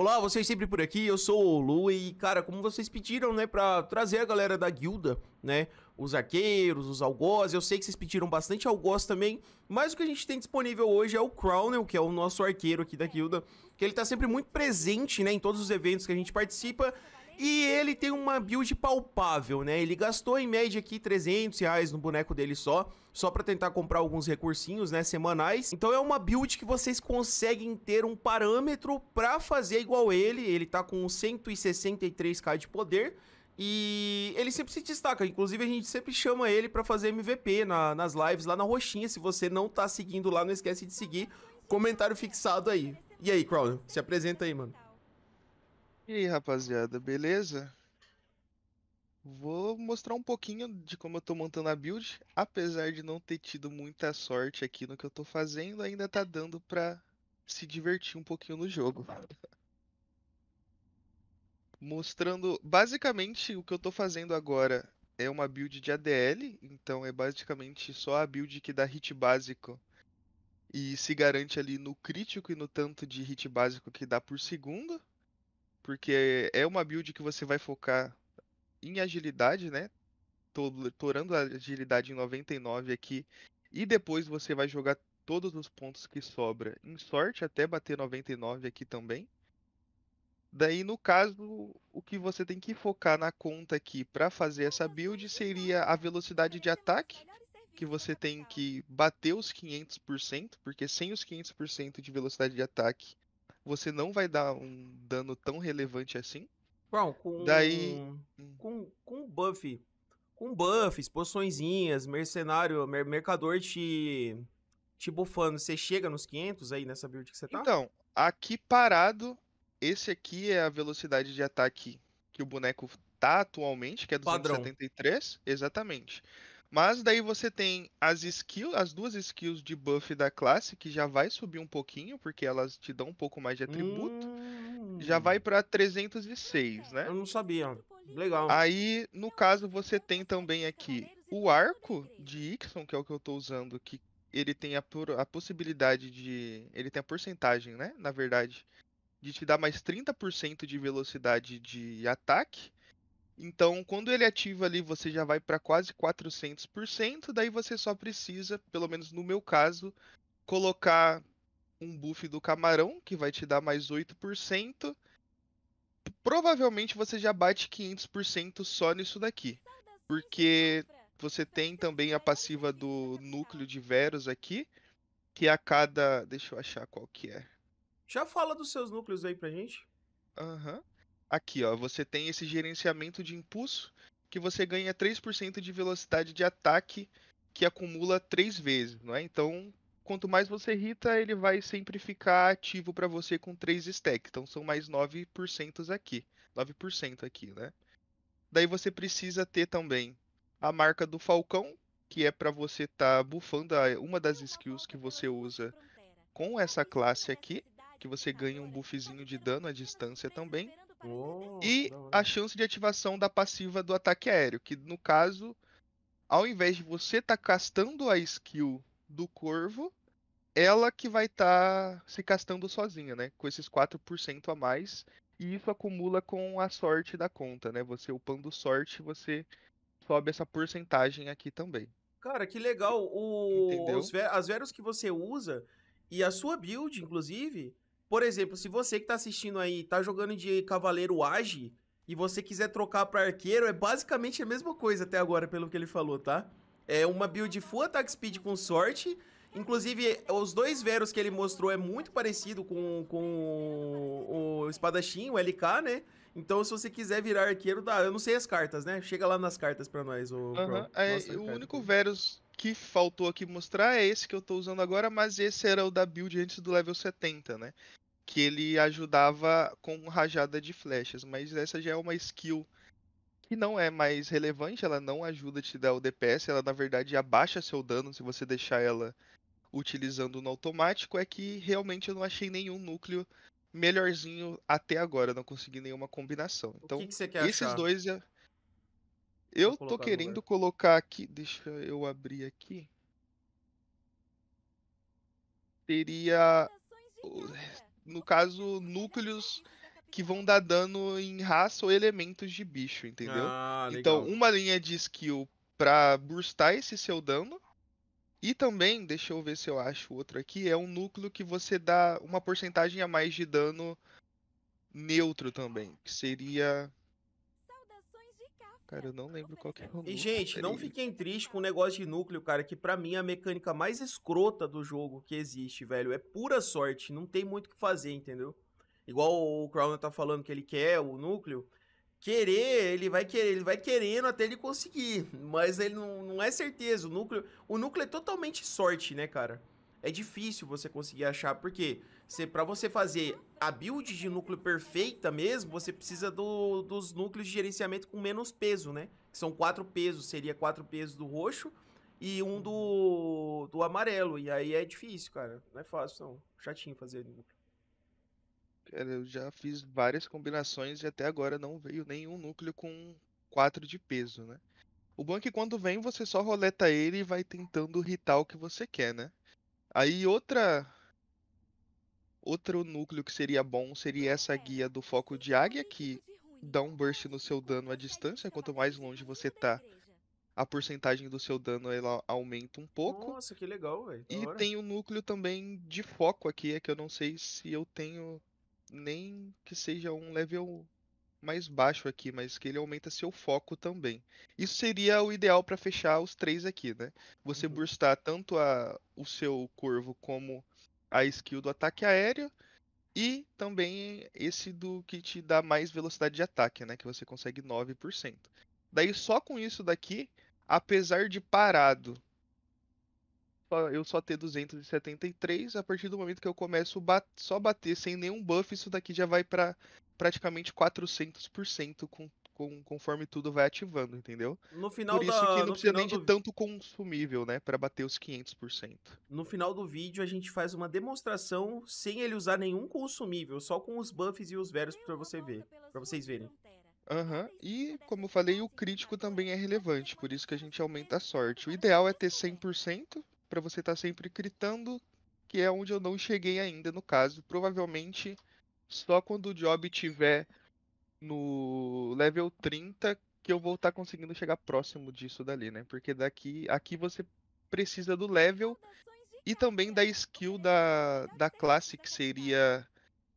Olá, vocês sempre por aqui, eu sou o Lu e, cara, como vocês pediram, né, pra trazer a galera da guilda, né, os arqueiros, os algoz, eu sei que vocês pediram bastante algoz também, mas o que a gente tem disponível hoje é o Crownel, que é o nosso arqueiro aqui da guilda, que ele tá sempre muito presente, né, em todos os eventos que a gente participa, e ele tem uma build palpável, né? Ele gastou em média aqui 300 reais no boneco dele só, só pra tentar comprar alguns recursinhos, né, semanais. Então é uma build que vocês conseguem ter um parâmetro pra fazer igual ele. Ele tá com 163k de poder. E ele sempre se destaca, inclusive a gente sempre chama ele para fazer MVP na, nas lives lá na roxinha. Se você não tá seguindo lá, não esquece de seguir. Comentário fixado aí. E aí, Crowder, se apresenta aí, mano. E aí, rapaziada, beleza? Vou mostrar um pouquinho de como eu tô montando a build, apesar de não ter tido muita sorte aqui no que eu tô fazendo, ainda tá dando pra se divertir um pouquinho no jogo. Mostrando, basicamente, o que eu tô fazendo agora é uma build de ADL, então é basicamente só a build que dá hit básico e se garante ali no crítico e no tanto de hit básico que dá por segundo. Porque é uma build que você vai focar em agilidade, né? Torando a agilidade em 99 aqui. E depois você vai jogar todos os pontos que sobra em sorte até bater 99 aqui também. Daí, no caso, o que você tem que focar na conta aqui para fazer essa build seria a velocidade de ataque, que você tem que bater os 500%, porque sem os 500% de velocidade de ataque, você não vai dar um dano tão relevante assim. Bom, com, Daí... Hum. com, com buff. Com buffs, poçõezinhas, mercenário, mercador te, te bufando. Você chega nos 500 aí nessa build que você tá? Então, aqui parado, esse aqui é a velocidade de ataque que o boneco tá atualmente, que é 273. Padrão. Exatamente. Exatamente. Mas daí você tem as skills, as duas skills de buff da classe que já vai subir um pouquinho, porque elas te dão um pouco mais de atributo. Hum... Já vai hum. para 306, né? Eu não sabia. Legal. Aí, no caso, você tem também aqui o arco de Ixon, que é o que eu estou usando, que ele tem a, a possibilidade de. Ele tem a porcentagem, né? Na verdade, de te dar mais 30% de velocidade de ataque então, quando ele ativa ali, você já vai para quase 400%, daí você só precisa, pelo menos no meu caso, colocar um buff do camarão, que vai te dar mais 8%. Provavelmente você já bate 500% só nisso daqui, porque você tem também a passiva do núcleo de Verus aqui, que a cada... deixa eu achar qual que é. Já fala dos seus núcleos aí pra gente. Aham. Uhum. Aqui, ó, você tem esse gerenciamento de impulso que você ganha 3% de velocidade de ataque que acumula 3 vezes, não é? Então, quanto mais você irrita, ele vai sempre ficar ativo para você com 3 stacks. Então são mais 9% aqui. 9% aqui, né? Daí você precisa ter também a marca do falcão, que é para você estar tá bufando uma das skills que você usa com essa classe aqui, que você ganha um buffzinho de dano à distância também. Oh, e a chance de ativação da passiva do ataque aéreo, que no caso, ao invés de você estar tá castando a skill do corvo, ela que vai estar tá se castando sozinha, né? Com esses 4% a mais. E isso acumula com a sorte da conta, né? Você upando sorte, você sobe essa porcentagem aqui também. Cara, que legal. O... Os, as veras que você usa e a sua build, inclusive, por exemplo, se você que tá assistindo aí tá jogando de Cavaleiro Age e você quiser trocar pra Arqueiro, é basicamente a mesma coisa até agora, pelo que ele falou, tá? É uma build full attack speed com sorte. Inclusive, os dois Veros que ele mostrou é muito parecido com, com o espadachim, o LK, né? Então, se você quiser virar arqueiro, dá. Eu não sei as cartas, né? Chega lá nas cartas pra nós. É, o, uh -huh. é, o único Verus que faltou aqui mostrar é esse que eu estou usando agora, mas esse era o da build antes do level 70, né? Que ele ajudava com rajada de flechas, mas essa já é uma skill que não é mais relevante, ela não ajuda a te dar o DPS, ela na verdade abaixa seu dano se você deixar ela utilizando no automático, é que realmente eu não achei nenhum núcleo melhorzinho até agora, não consegui nenhuma combinação. Então, que que esses achar? dois é eu tô querendo colocar aqui. Deixa eu abrir aqui. Teria. No caso, núcleos que vão dar dano em raça ou elementos de bicho, entendeu? Ah, então, uma linha de skill pra burstar esse seu dano. E também, deixa eu ver se eu acho outro aqui, é um núcleo que você dá uma porcentagem a mais de dano neutro também, que seria cara. Eu não lembro qual que é o núcleo. E, gente, não fiquem tristes com o negócio de núcleo, cara, que para mim é a mecânica mais escrota do jogo que existe, velho. É pura sorte, não tem muito o que fazer, entendeu? Igual o Crown tá falando que ele quer o núcleo. Querer, ele vai querer, ele vai querendo até ele conseguir. Mas ele não, não é certeza. O núcleo, o núcleo é totalmente sorte, né, cara? É difícil você conseguir achar, porque quê? Você, pra você fazer a build de núcleo perfeita mesmo, você precisa do, dos núcleos de gerenciamento com menos peso, né? São quatro pesos, seria quatro pesos do roxo e um do, do amarelo. E aí é difícil, cara. Não é fácil, não. Chatinho fazer núcleo. Cara, eu já fiz várias combinações e até agora não veio nenhum núcleo com quatro de peso, né? O bom é que quando vem, você só roleta ele e vai tentando irritar o que você quer, né? Aí outra Outro núcleo que seria bom seria é, essa guia do foco de águia, que dá um burst no seu dano à distância. Quanto mais longe você tá, a porcentagem do seu dano ela aumenta um pouco. Nossa, que legal, velho. E tem o um núcleo também de foco aqui, é que eu não sei se eu tenho nem que seja um level mais baixo aqui, mas que ele aumenta seu foco também. Isso seria o ideal para fechar os três aqui, né? Você uhum. burstar tanto a, o seu corvo como a skill do ataque aéreo e também esse do que te dá mais velocidade de ataque, né? Que você consegue 9%. Daí só com isso daqui, apesar de parado, eu só ter 273, a partir do momento que eu começo bat só bater sem nenhum buff, isso daqui já vai para praticamente 400% com com, conforme tudo vai ativando, entendeu? No final Por isso da... que não precisa nem de tanto consumível, né, para bater os 500%. No final do vídeo a gente faz uma demonstração sem ele usar nenhum consumível, só com os buffs e os velhos para você ver, para vocês verem. Aham, uhum. e como eu falei, o crítico também é relevante, por isso que a gente aumenta a né? sorte. O ideal é ter 100%, para você estar tá sempre critando, que é onde eu não cheguei ainda, no caso. Provavelmente, só quando o job tiver no level 30 que eu vou estar tá conseguindo chegar próximo disso dali, né? Porque daqui aqui você precisa do level e também da skill da, da classe, que seria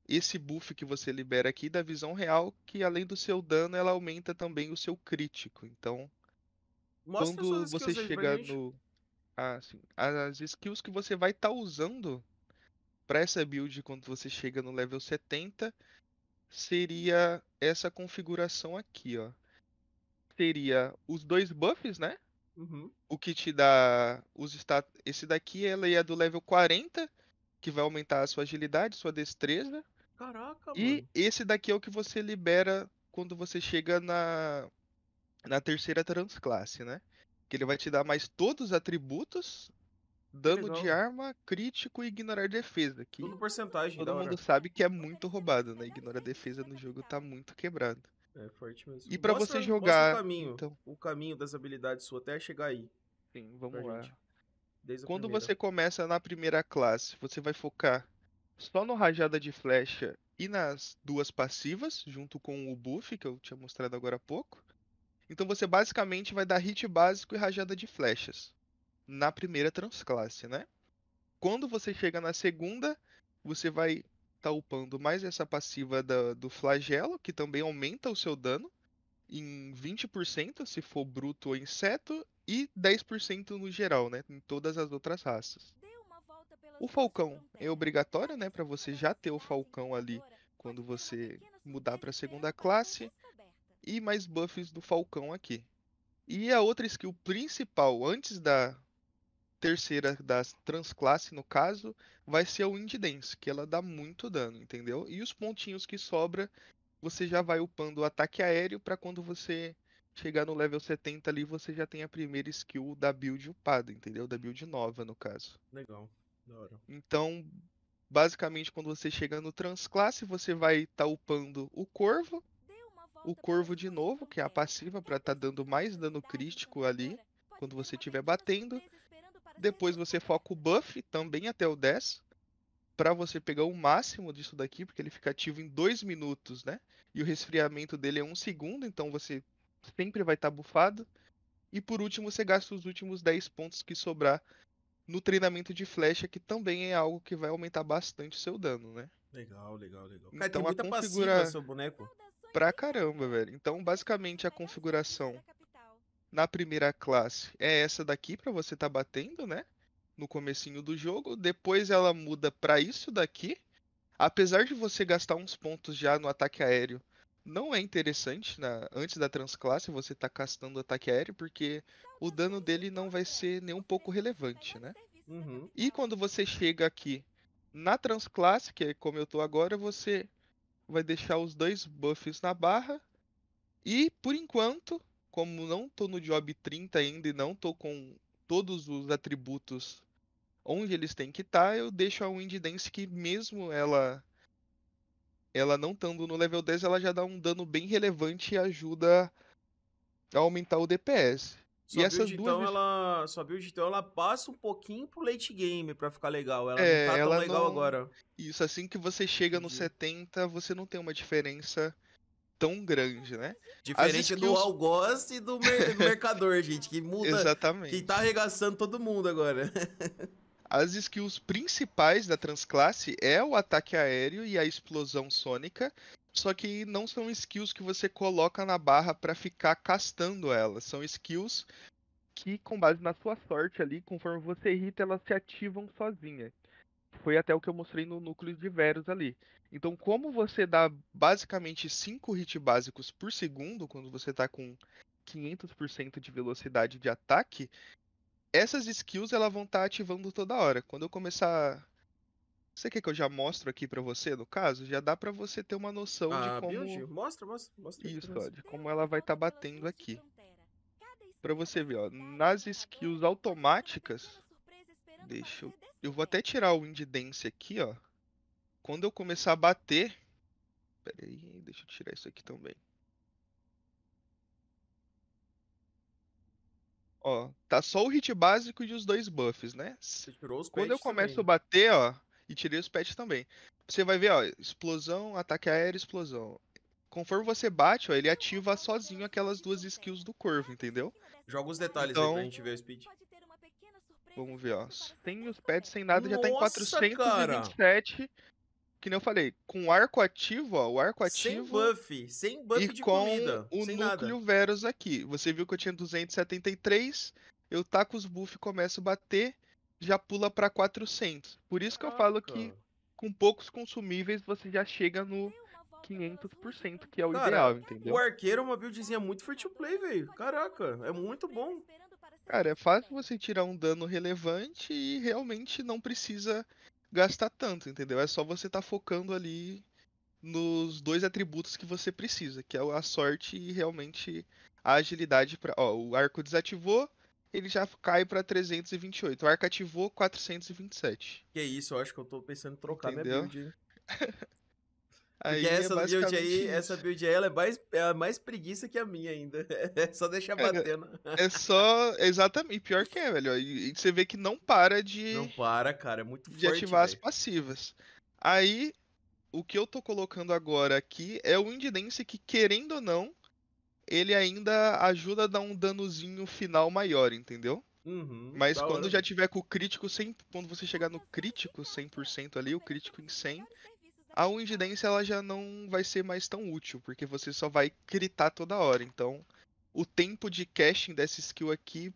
esse buff que você libera aqui da visão real, que além do seu dano, ela aumenta também o seu crítico. Então, Mostra quando você chegar no. Ah, sim. As skills que você vai estar tá usando para essa build quando você chega no level 70 seria essa configuração aqui, ó. Seria os dois buffs, né? Uhum. O que te dá os status. Esse daqui ela é do level 40, que vai aumentar a sua agilidade, sua destreza. Caraca, mano. E esse daqui é o que você libera quando você chega na, na terceira transclasse, né? Que ele vai te dar mais todos os atributos Dano de arma, crítico e ignorar defesa. Que Tudo porcentagem, Todo mundo hora. sabe que é muito roubado, né? Ignorar defesa no jogo tá muito quebrado. É forte mesmo. E para você jogar. O caminho, então... o caminho das habilidades suas até chegar aí. Sim, vamos lá. Desde Quando primeira. você começa na primeira classe, você vai focar só no rajada de flecha e nas duas passivas, junto com o buff que eu tinha mostrado agora há pouco. Então você basicamente vai dar hit básico e rajada de flechas na primeira transclasse, né? Quando você chega na segunda, você vai estar tá upando mais essa passiva da, do flagelo, que também aumenta o seu dano em 20% se for bruto ou inseto, e 10% no geral, né? Em todas as outras raças. O falcão é obrigatório, né, para você já ter o falcão ali quando você mudar para segunda classe e mais buffs do falcão aqui. E a outra skill principal antes da terceira da transclasse, no caso, vai ser o Wind Dance, que ela dá muito dano, entendeu? E os pontinhos que sobra, você já vai upando o ataque aéreo para quando você chegar no level 70 ali, você já tem a primeira skill da build upada, entendeu? Da build nova, no caso. Legal, da hora. Então, basicamente, quando você chega no transclasse, você vai estar tá upando o corvo, o corvo de novo, que é a passiva, para estar tá dando mais dano crítico ali, quando você estiver batendo. Depois você foca o buff também até o 10 para você pegar o máximo disso daqui, porque ele fica ativo em 2 minutos, né? E o resfriamento dele é 1 um segundo, então você sempre vai estar tá bufado. E por último, você gasta os últimos 10 pontos que sobrar no treinamento de flecha, que também é algo que vai aumentar bastante o seu dano, né? Legal, legal, legal. Cara, então, a configura... passiva seu boneco. Pra caramba, velho. Então, basicamente, a configuração na primeira classe é essa daqui para você estar tá batendo, né? No comecinho do jogo. Depois ela muda para isso daqui. Apesar de você gastar uns pontos já no ataque aéreo, não é interessante na, né, antes da transclasse você tá gastando ataque aéreo, porque o dano dele não vai ser nem um pouco relevante, né? Uhum. E quando você chega aqui na transclasse, que é como eu tô agora, você vai deixar os dois buffs na barra. E por enquanto, como não tô no job 30 ainda e não tô com todos os atributos onde eles têm que estar, tá, eu deixo a Wind Dance que mesmo ela ela não estando no level 10, ela já dá um dano bem relevante e ajuda a aumentar o DPS. Sua e essas build, então, duas... então, ela... Sua build, então, ela passa um pouquinho pro late game para ficar legal. Ela é, não tá ela tão legal não... agora. Isso, assim que você chega no 70, você não tem uma diferença tão grande, né? Diferente do os... algoz e do mer mercador, gente, que muda. Exatamente. Que tá arregaçando todo mundo agora. As skills principais da transclasse é o ataque aéreo e a explosão sônica, só que não são skills que você coloca na barra para ficar castando elas são skills que com base na sua sorte ali, conforme você irrita, elas se ativam sozinha foi até o que eu mostrei no núcleo de Verus ali. Então, como você dá basicamente 5 hits básicos por segundo quando você está com 500% de velocidade de ataque, essas skills elas vão estar tá ativando toda hora. Quando eu começar você quer que eu já mostro aqui para você, no caso? Já dá para você ter uma noção ah, de como. Mostra, mostra, mostra. Isso, ó, de como ela vai estar tá batendo aqui. Para você ver, ó, nas skills automáticas, Deixa eu... Eu vou até tirar o Indie Dance aqui, ó. Quando eu começar a bater... Pera aí, deixa eu tirar isso aqui também. Ó, tá só o hit básico e os dois buffs, né? Você tirou os Quando eu começo também. a bater, ó, e tirei os pets também. Você vai ver, ó, explosão, ataque aéreo, explosão. Conforme você bate, ó, ele ativa sozinho aquelas duas é skills do corvo, entendeu? Joga os detalhes então... aí pra então gente ver o speed. Vamos ver, ó. Tem os pads sem nada, Nossa, já tá em 427. Cara. Que nem eu falei, com arco ativo, ó. O arco ativo. Sem buff, sem buff e de com comida. O sem núcleo nada. aqui. Você viu que eu tinha 273. Eu taco tá os buff, começo a bater, já pula para 400. Por isso que eu falo que com poucos consumíveis você já chega no 500%, que é o Cara, ideal, entendeu? O arqueiro é uma buildzinha muito free to play, velho. Caraca, é muito bom. Cara, é fácil você tirar um dano relevante e realmente não precisa gastar tanto, entendeu? É só você estar tá focando ali nos dois atributos que você precisa, que é a sorte e realmente a agilidade para, ó, o arco desativou, ele já cai para 328. O arco ativou 427. Que é isso, eu acho que eu tô pensando em trocar Entendeu? minha build. Aí é essa, é basicamente... build aí, essa build aí, ela é mais, é mais preguiça que a minha ainda. É só deixar batendo. É só. Exatamente. Pior que é, velho. E você vê que não para de. Não para, cara. É muito de forte. De ativar véio. as passivas. Aí, o que eu tô colocando agora aqui é o Indidense que, querendo ou não, ele ainda ajuda a dar um danozinho final maior, entendeu? Uhum, Mas quando hora. já tiver com o crítico, 100, quando você chegar no crítico 100% ali, o crítico em 100, a ungidência ela já não vai ser mais tão útil, porque você só vai gritar toda hora. Então, o tempo de casting dessa skill aqui,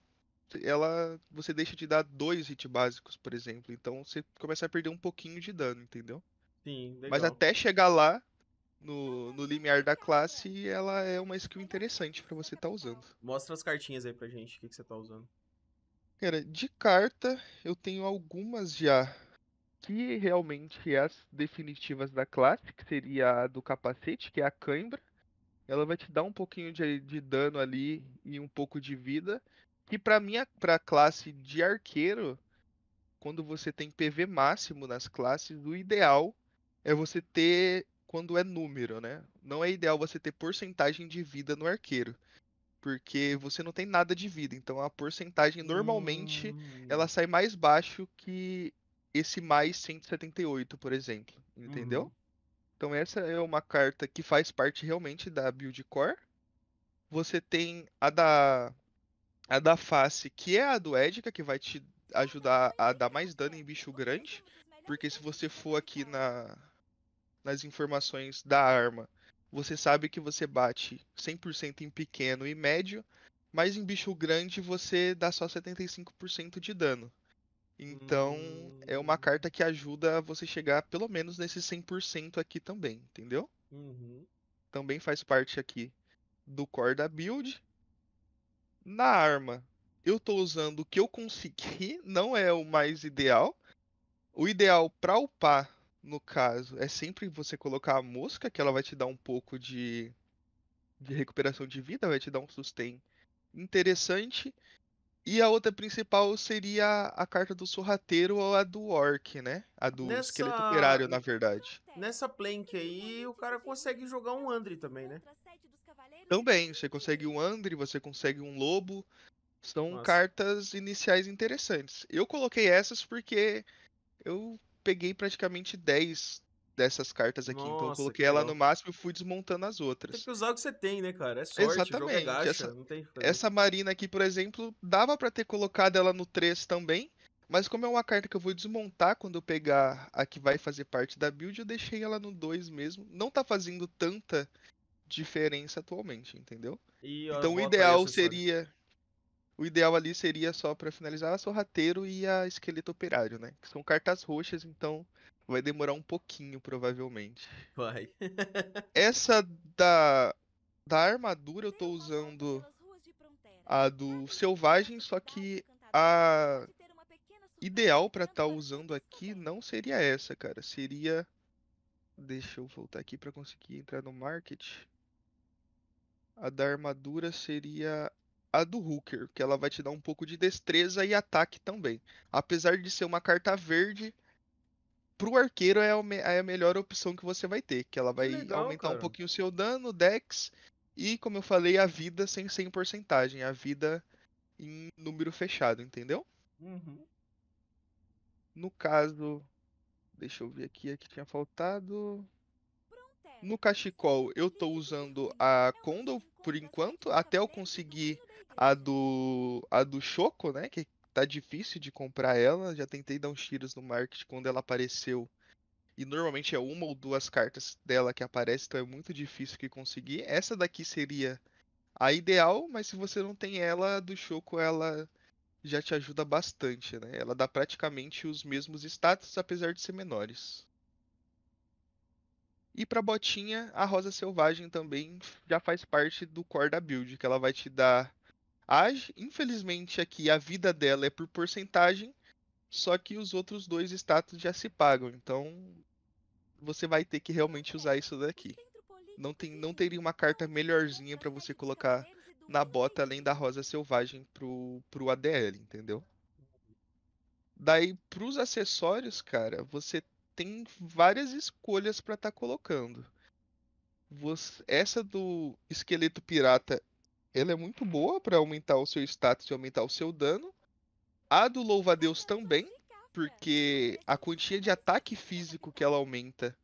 ela você deixa de dar dois hits básicos, por exemplo. Então, você começa a perder um pouquinho de dano, entendeu? Sim, legal. Mas até chegar lá, no, no limiar da classe, ela é uma skill interessante para você estar tá usando. Mostra as cartinhas aí pra gente, o que, que você tá usando. Cara, de carta, eu tenho algumas já que realmente é as definitivas da classe, que seria a do capacete, que é a cãibra. Ela vai te dar um pouquinho de, de dano ali e um pouco de vida. Que para mim, para classe de arqueiro, quando você tem PV máximo nas classes, o ideal é você ter quando é número, né? Não é ideal você ter porcentagem de vida no arqueiro. Porque você não tem nada de vida. Então a porcentagem normalmente ela hum. sai mais baixo que esse mais 178, por exemplo. Entendeu? Uhum. Então essa é uma carta que faz parte realmente da build core. Você tem a da a da face, que é a do Edica, que vai te ajudar a dar mais dano em bicho grande, porque se você for aqui na nas informações da arma, você sabe que você bate 100% em pequeno e médio, mas em bicho grande você dá só 75% de dano. Então, hum... é uma hum. carta que ajuda você chegar pelo menos nesse 100% aqui também, entendeu? Uhum. Também faz parte aqui do core da build. Na arma, eu tô usando o que eu consegui, não é o mais ideal. O ideal para upar, no caso, é sempre você colocar a mosca, que ela vai te dar um pouco de, de recuperação de vida, vai te dar um sustain interessante. E a outra principal seria a carta do sorrateiro ou a do orc, né? A do Nessa... esqueleto operário, na verdade. Nessa plank aí, o cara consegue jogar um Andre também, né? Também, você consegue um Andre, você consegue um lobo. São Nossa. cartas iniciais interessantes. Eu coloquei essas porque eu peguei praticamente 10 dessas cartas aqui. Nossa, então eu coloquei ela no máximo e fui desmontando as outras. Tem que usar o que você tem, né, cara? É sorte, é Exatamente. Gacha, essa, essa Marina aqui, por exemplo, dava para ter colocado ela no 3 também. Mas como é uma carta que eu vou desmontar quando eu pegar a que vai fazer parte da build, eu deixei ela no 2 mesmo. Não tá fazendo tanta diferença atualmente, entendeu? E, ó, então o ideal isso, seria... O ideal ali seria só para finalizar a Sorrateiro e a Esqueleto Operário, né? Que são cartas roxas, então Vai demorar um pouquinho, provavelmente. Vai. Essa da, da armadura eu tô usando a do Selvagem, só que a ideal para estar tá usando aqui não seria essa, cara. Seria... Deixa eu voltar aqui para conseguir entrar no market. A da armadura seria a do Hooker, que ela vai te dar um pouco de destreza e ataque também. Apesar de ser uma carta verde, pro arqueiro é, é a melhor opção que você vai ter, que ela vai legal, aumentar cara. um pouquinho o seu dano, o dex e, como eu falei, a vida sem, sem porcentagem, a vida em número fechado, entendeu? Uhum. No caso, deixa eu ver aqui, aqui tinha faltado. No cachecol, eu tô usando a condo por enquanto, até eu conseguir a do a do Choco, né, que tá difícil de comprar ela. Já tentei dar uns tiros no market quando ela apareceu. E normalmente é uma ou duas cartas dela que aparece, então é muito difícil que conseguir. Essa daqui seria a ideal, mas se você não tem ela do Choco, ela já te ajuda bastante, né? Ela dá praticamente os mesmos status, apesar de ser menores. E para botinha, a Rosa Selvagem também já faz parte do core da build, que ela vai te dar age. Infelizmente, aqui a vida dela é por porcentagem, só que os outros dois status já se pagam. Então, você vai ter que realmente usar isso daqui. Não, tem, não teria uma carta melhorzinha para você colocar na bota além da rosa selvagem pro, pro ADL, entendeu? Daí, pros acessórios, cara, você tem várias escolhas para estar tá colocando. Você, essa do esqueleto pirata ela é muito boa para aumentar o seu status e aumentar o seu dano. A do Louva-Deus também, porque a quantia de ataque físico que ela aumenta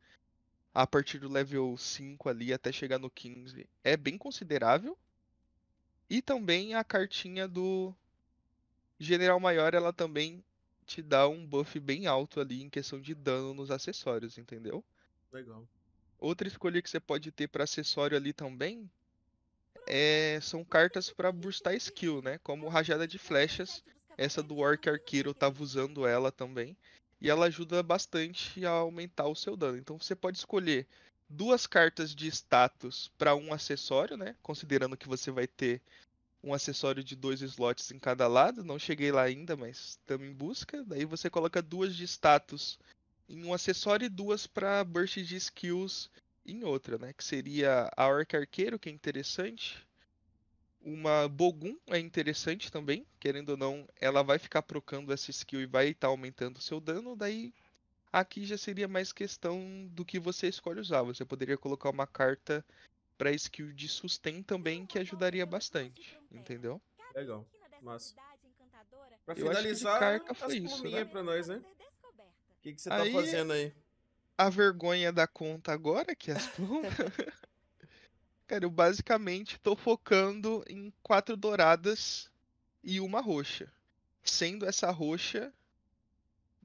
a partir do level 5 ali até chegar no 15 é bem considerável. E também a cartinha do General Maior, ela também te dá um buff bem alto ali em questão de dano nos acessórios, entendeu? Legal. Outra escolha que você pode ter para acessório ali também é, são cartas para burstar skill, né? Como Rajada de Flechas, essa do Orc Arqueiro estava usando ela também. E ela ajuda bastante a aumentar o seu dano. Então você pode escolher duas cartas de status para um acessório, né? Considerando que você vai ter um acessório de dois slots em cada lado. Não cheguei lá ainda, mas estamos em busca. Daí você coloca duas de status em um acessório e duas para burst de skills em outra, né? Que seria a Orca Arqueiro, que é interessante. Uma Bogum é interessante também, querendo ou não, ela vai ficar procando essa skill e vai estar tá aumentando o seu dano, daí aqui já seria mais questão do que você escolhe usar. Você poderia colocar uma carta para skill de sustain também que ajudaria bastante, entendeu? Legal. Mas para finalizar, carta foi isso, né? para nós, né? O que que você tá fazendo aí? a vergonha da conta agora, que é as plumas. Cara, eu basicamente tô focando em quatro douradas e uma roxa. Sendo essa roxa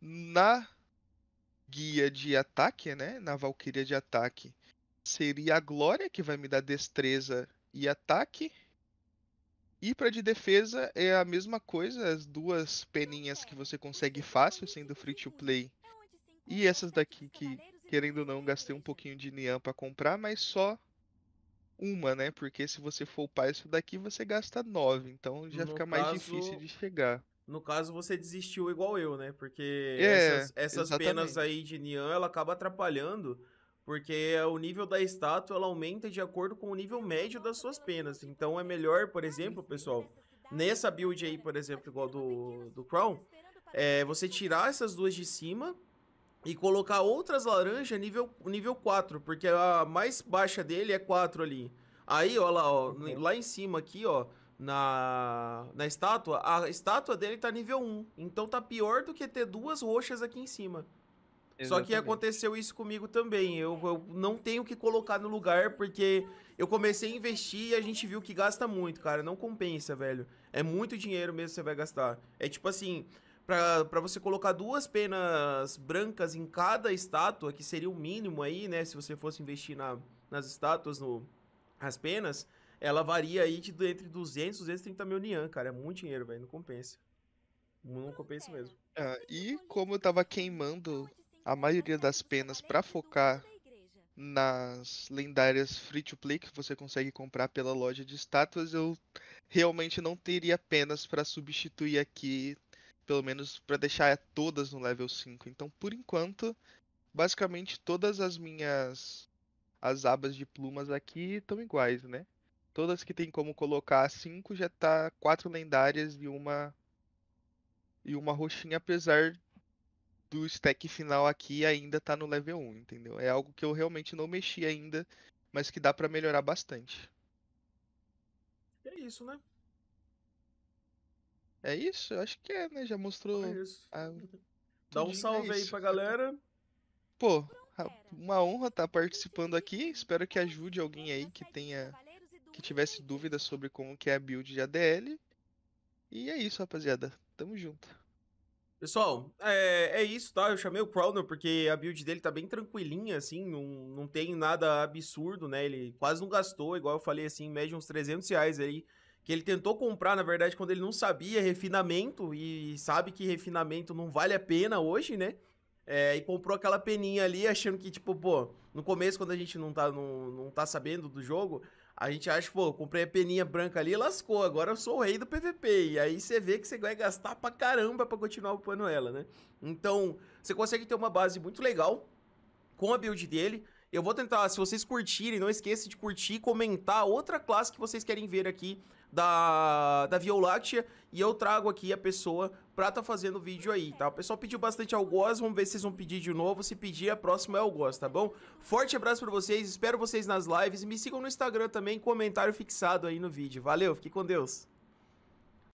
na guia de ataque, né? Na Valkyria de ataque. Seria a Glória, que vai me dar destreza e ataque. E para de defesa é a mesma coisa, as duas peninhas que você consegue fácil sendo free to play e essas daqui que, querendo ou não, gastei um pouquinho de Nian para comprar, mas só uma, né? Porque se você for upar isso daqui, você gasta nove. Então já no fica mais caso, difícil de chegar. No caso, você desistiu igual eu, né? Porque é, essas, essas penas aí de Nian, ela acaba atrapalhando. Porque o nível da estátua ela aumenta de acordo com o nível médio das suas penas. Então é melhor, por exemplo, pessoal, nessa build aí, por exemplo, igual do, do Crown, é, você tirar essas duas de cima e colocar outras laranjas nível, nível 4, porque a mais baixa dele é 4 ali. Aí, ó lá, ó, lá em cima aqui, ó, na, na estátua, a estátua dele tá nível 1. Então tá pior do que ter duas roxas aqui em cima. Exatamente. Só que aconteceu isso comigo também. Eu, eu não tenho que colocar no lugar, porque eu comecei a investir e a gente viu que gasta muito, cara. Não compensa, velho. É muito dinheiro mesmo que você vai gastar. É tipo assim, para você colocar duas penas brancas em cada estátua, que seria o mínimo aí, né? Se você fosse investir na, nas estátuas, no, nas penas, ela varia aí de, entre 200 e 230 mil nian, cara. É muito dinheiro, velho. Não compensa. Não compensa mesmo. Ah, e como eu tava queimando a maioria das penas para focar nas lendárias free to play que você consegue comprar pela loja de estátuas, eu realmente não teria penas para substituir aqui pelo menos para deixar todas no level 5. Então, por enquanto, basicamente todas as minhas as abas de plumas aqui estão iguais, né? Todas que tem como colocar 5 já tá quatro lendárias e uma e uma roxinha, apesar do stack final aqui ainda tá no level 1, entendeu? É algo que eu realmente não mexi ainda, mas que dá para melhorar bastante. É isso, né? É isso? Eu acho que é, né? Já mostrou. É a... Dá um uhum. é salve é aí pra galera. Pô, uma honra estar tá participando aqui. Espero que ajude alguém aí que tenha. que tivesse dúvidas sobre como que é a build de ADL. E é isso, rapaziada. Tamo junto. Pessoal, é, é isso, tá? Eu chamei o Crowner porque a build dele tá bem tranquilinha, assim, não, não tem nada absurdo, né? Ele quase não gastou, igual eu falei, assim, média uns 300 reais aí que ele tentou comprar, na verdade, quando ele não sabia refinamento e sabe que refinamento não vale a pena hoje, né? É, e comprou aquela peninha ali, achando que, tipo, pô, no começo, quando a gente não tá, não, não tá sabendo do jogo, a gente acha, pô, comprei a peninha branca ali lascou, agora eu sou o rei do PVP. E aí você vê que você vai gastar pra caramba pra continuar upando ela, né? Então, você consegue ter uma base muito legal com a build dele. Eu vou tentar, se vocês curtirem, não esqueça de curtir e comentar outra classe que vocês querem ver aqui da, da Violáctea e eu trago aqui a pessoa pra tá fazendo vídeo aí, tá? O pessoal pediu bastante algoz, vamos ver se vocês vão pedir de novo. Se pedir, a próxima é algoz, tá bom? Forte abraço pra vocês, espero vocês nas lives. Me sigam no Instagram também, comentário fixado aí no vídeo. Valeu, fique com Deus.